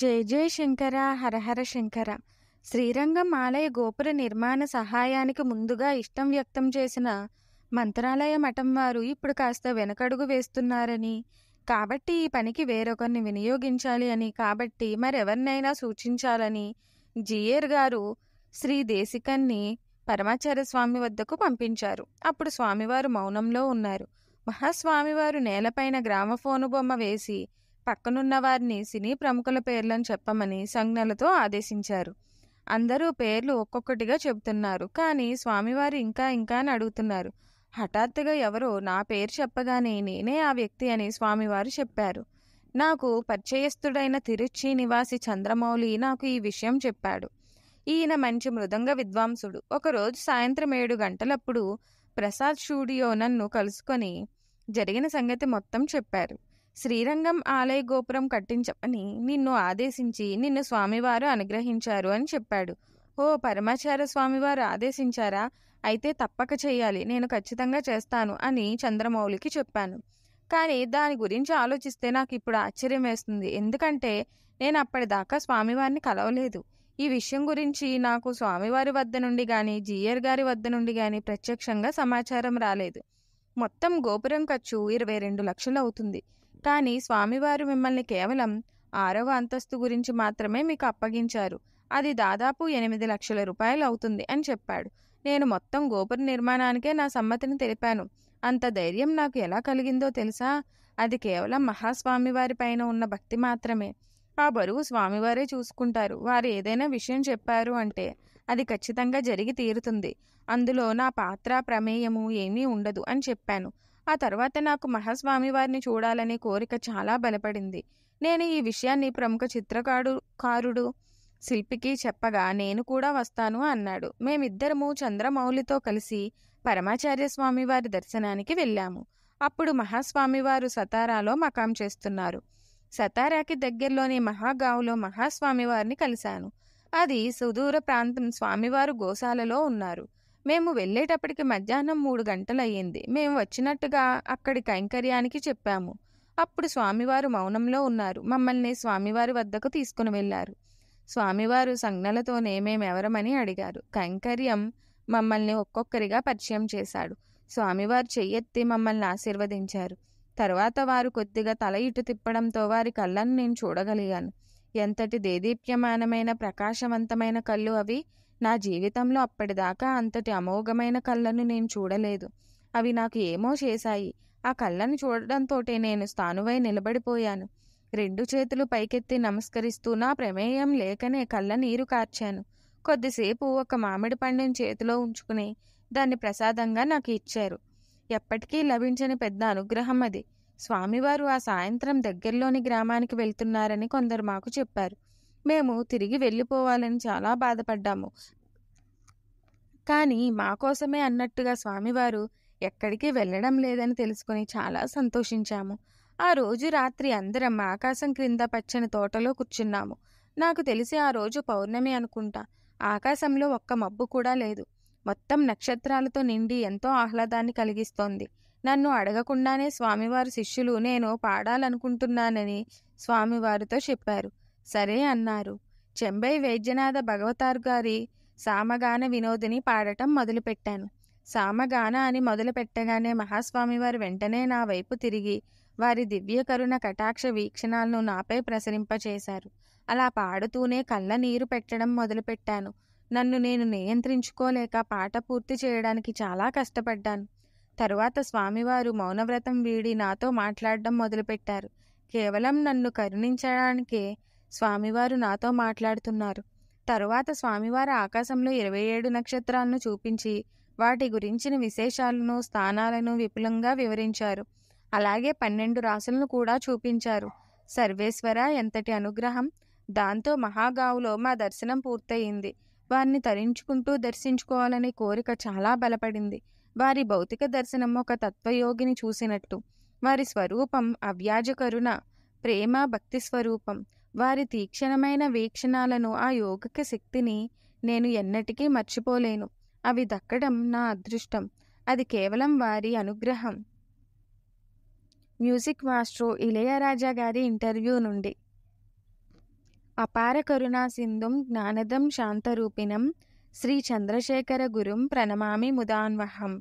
జయ జయ శంకర హరహర శంకర శ్రీరంగం ఆలయ గోపుర నిర్మాణ సహాయానికి ముందుగా ఇష్టం వ్యక్తం చేసిన మంత్రాలయ మఠం వారు ఇప్పుడు కాస్త వెనకడుగు వేస్తున్నారని కాబట్టి ఈ పనికి వేరొకరిని వినియోగించాలి అని కాబట్టి మరెవరినైనా సూచించాలని జియర్ గారు శ్రీ దేశికన్ని పరమాచార్య స్వామి వద్దకు పంపించారు అప్పుడు స్వామివారు మౌనంలో ఉన్నారు మహాస్వామివారు నేలపైన గ్రామఫోను బొమ్మ వేసి పక్కనున్న వారిని సినీ ప్రముఖుల పేర్లను చెప్పమని సంజ్ఞలతో ఆదేశించారు అందరూ పేర్లు ఒక్కొక్కటిగా చెబుతున్నారు కానీ స్వామివారు ఇంకా ఇంకా అని అడుగుతున్నారు హఠాత్తుగా ఎవరో నా పేరు చెప్పగానే నేనే ఆ వ్యక్తి అని స్వామివారు చెప్పారు నాకు పరిచయస్థుడైన తిరుచి నివాసి చంద్రమౌళి నాకు ఈ విషయం చెప్పాడు ఈయన మంచి మృదంగ విద్వాంసుడు ఒకరోజు సాయంత్రం ఏడు గంటలప్పుడు ప్రసాద్ స్టూడియో నన్ను కలుసుకొని జరిగిన సంగతి మొత్తం చెప్పారు శ్రీరంగం ఆలయ గోపురం కట్టించమని నిన్ను ఆదేశించి నిన్ను స్వామివారు అనుగ్రహించారు అని చెప్పాడు ఓ పరమాచార్య స్వామివారు ఆదేశించారా అయితే తప్పక చేయాలి నేను ఖచ్చితంగా చేస్తాను అని చంద్రమౌళికి చెప్పాను కానీ దాని గురించి ఆలోచిస్తే నాకు ఇప్పుడు ఆశ్చర్యం వేస్తుంది ఎందుకంటే నేను అప్పటిదాకా స్వామివారిని కలవలేదు ఈ విషయం గురించి నాకు స్వామివారి వద్ద నుండి కానీ జీయర్ గారి వద్ద నుండి కానీ ప్రత్యక్షంగా సమాచారం రాలేదు మొత్తం గోపురం ఖర్చు ఇరవై రెండు లక్షలు అవుతుంది కానీ స్వామివారు మిమ్మల్ని కేవలం ఆరవ అంతస్తు గురించి మాత్రమే మీకు అప్పగించారు అది దాదాపు ఎనిమిది లక్షల రూపాయలు అవుతుంది అని చెప్పాడు నేను మొత్తం గోపుర నిర్మాణానికే నా సమ్మతిని తెలిపాను అంత ధైర్యం నాకు ఎలా కలిగిందో తెలుసా అది కేవలం మహాస్వామివారి పైన ఉన్న భక్తి మాత్రమే ఆ బరువు స్వామివారే చూసుకుంటారు వారు ఏదైనా విషయం చెప్పారు అంటే అది ఖచ్చితంగా జరిగి తీరుతుంది అందులో నా పాత్ర ప్రమేయము ఏమీ ఉండదు అని చెప్పాను ఆ తర్వాత నాకు మహాస్వామివారిని చూడాలనే కోరిక చాలా బలపడింది నేను ఈ విషయాన్ని ప్రముఖ చిత్రకాడు కారుడు శిల్పికి చెప్పగా నేను కూడా వస్తాను అన్నాడు మేమిద్దరము చంద్రమౌళితో కలిసి పరమాచార్య స్వామివారి దర్శనానికి వెళ్ళాము అప్పుడు మహాస్వామివారు సతారాలో మకాం చేస్తున్నారు సతారాకి దగ్గరలోని మహాగావులో మహాస్వామివారిని కలిశాను అది సుదూర ప్రాంతం స్వామివారు గోశాలలో ఉన్నారు మేము వెళ్ళేటప్పటికి మధ్యాహ్నం మూడు గంటలయ్యింది మేము వచ్చినట్టుగా అక్కడి కైంకర్యానికి చెప్పాము అప్పుడు స్వామివారు మౌనంలో ఉన్నారు మమ్మల్ని స్వామివారి వద్దకు తీసుకుని వెళ్ళారు స్వామివారు సంజ్ఞలతోనే మేమెవరమని అడిగారు కైంకర్యం మమ్మల్ని ఒక్కొక్కరిగా పరిచయం చేశాడు స్వామివారు చెయ్యెత్తి మమ్మల్ని ఆశీర్వదించారు తర్వాత వారు కొద్దిగా తల ఇటు తిప్పడంతో వారి కళ్ళను నేను చూడగలిగాను ఎంతటి దేదీప్యమానమైన ప్రకాశవంతమైన కళ్ళు అవి నా జీవితంలో అప్పటిదాకా అంతటి అమోఘమైన కళ్ళను నేను చూడలేదు అవి నాకు ఏమో చేశాయి ఆ కళ్ళను చూడడంతో నేను స్థానువై నిలబడిపోయాను రెండు చేతులు పైకెత్తి నమస్కరిస్తూ నా ప్రమేయం లేకనే కళ్ళ నీరు కార్చాను కొద్దిసేపు ఒక మామిడి పండుని చేతిలో ఉంచుకుని దాన్ని ప్రసాదంగా నాకు ఇచ్చారు ఎప్పటికీ లభించని పెద్ద అనుగ్రహం అది స్వామివారు ఆ సాయంత్రం దగ్గరలోని గ్రామానికి వెళ్తున్నారని కొందరు మాకు చెప్పారు మేము తిరిగి వెళ్ళిపోవాలని చాలా బాధపడ్డాము కానీ మా కోసమే అన్నట్టుగా స్వామివారు ఎక్కడికి వెళ్ళడం లేదని తెలుసుకుని చాలా సంతోషించాము ఆ రోజు రాత్రి అందరం ఆకాశం క్రింద పచ్చని తోటలో కూర్చున్నాము నాకు తెలిసి ఆ రోజు పౌర్ణమి అనుకుంటా ఆకాశంలో ఒక్క మబ్బు కూడా లేదు మొత్తం నక్షత్రాలతో నిండి ఎంతో ఆహ్లాదాన్ని కలిగిస్తోంది నన్ను అడగకుండానే స్వామివారు శిష్యులు నేను పాడాలనుకుంటున్నానని స్వామివారితో చెప్పారు సరే అన్నారు చెంబై వైద్యనాథ భగవతార్ గారి సామగాన వినోదిని పాడటం మొదలుపెట్టాను సామగాన అని మొదలుపెట్టగానే మహాస్వామివారు వెంటనే నా వైపు తిరిగి వారి దివ్యకరుణ కటాక్ష వీక్షణాలను నాపై ప్రసరింపచేశారు అలా పాడుతూనే కళ్ళ నీరు పెట్టడం మొదలుపెట్టాను నన్ను నేను నియంత్రించుకోలేక పాట పూర్తి చేయడానికి చాలా కష్టపడ్డాను తరువాత స్వామివారు మౌనవ్రతం వీడి నాతో మాట్లాడడం మొదలుపెట్టారు కేవలం నన్ను కరుణించడానికే స్వామివారు నాతో మాట్లాడుతున్నారు తరువాత స్వామివారు ఆకాశంలో ఇరవై ఏడు నక్షత్రాలను చూపించి వాటి గురించిన విశేషాలను స్థానాలను విపులంగా వివరించారు అలాగే పన్నెండు రాసులను కూడా చూపించారు సర్వేశ్వర ఎంతటి అనుగ్రహం దాంతో మహాగావులో మా దర్శనం పూర్తయింది వారిని తరించుకుంటూ దర్శించుకోవాలనే కోరిక చాలా బలపడింది వారి భౌతిక దర్శనం ఒక తత్వయోగిని చూసినట్టు వారి స్వరూపం అవ్యాజకరుణ ప్రేమ భక్తి స్వరూపం వారి తీక్షణమైన వీక్షణాలను ఆ యోగక శక్తిని నేను ఎన్నటికీ మర్చిపోలేను అవి దక్కడం నా అదృష్టం అది కేవలం వారి అనుగ్రహం మ్యూజిక్ మాస్ట్రో ఇళయరాజా గారి ఇంటర్వ్యూ నుండి అపార కరుణా సింధుం జ్ఞానదం శాంతరూపిణం శ్రీ చంద్రశేఖర గురుం ప్రణమామి ముదాన్వహం